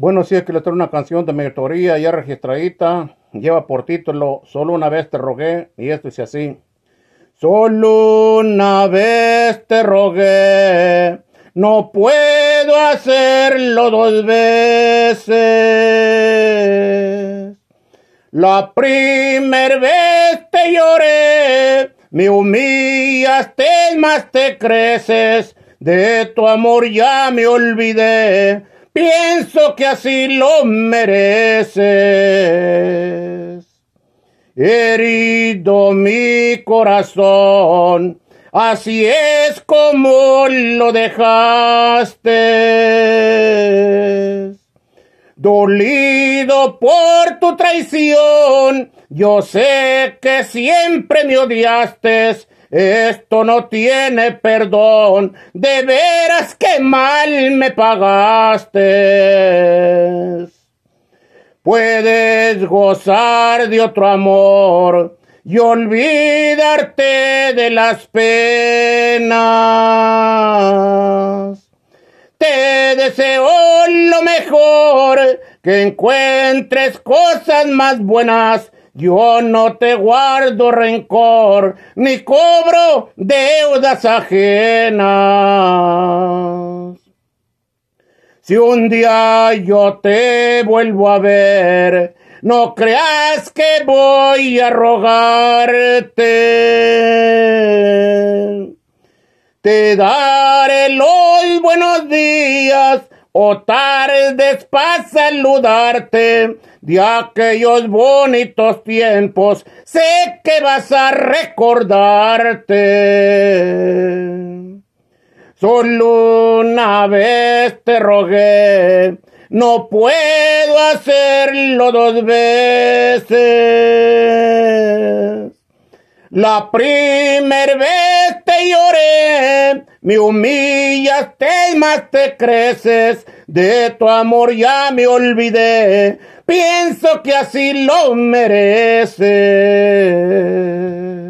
Bueno, sí, que le traigo una canción de mi autoría ya registradita. Lleva por título Solo una vez te rogué y esto dice así. Solo una vez te rogué, no puedo hacerlo dos veces. La primer vez te lloré, me humillaste más te creces, de tu amor ya me olvidé Pienso que así lo mereces. Herido mi corazón, así es como lo dejaste. Dolido por tu traición, yo sé que siempre me odiaste esto no tiene perdón, de veras que mal me pagaste. Puedes gozar de otro amor y olvidarte de las penas. Te deseo lo mejor, que encuentres cosas más buenas yo no te guardo rencor, ni cobro deudas ajenas. Si un día yo te vuelvo a ver, no creas que voy a rogarte. Te daré los buenos días o tardes para saludarte de aquellos bonitos tiempos, sé que vas a recordarte. Solo una vez te rogué, no puedo hacerlo dos veces. La primera vez me humillaste y más te creces, de tu amor ya me olvidé, pienso que así lo mereces.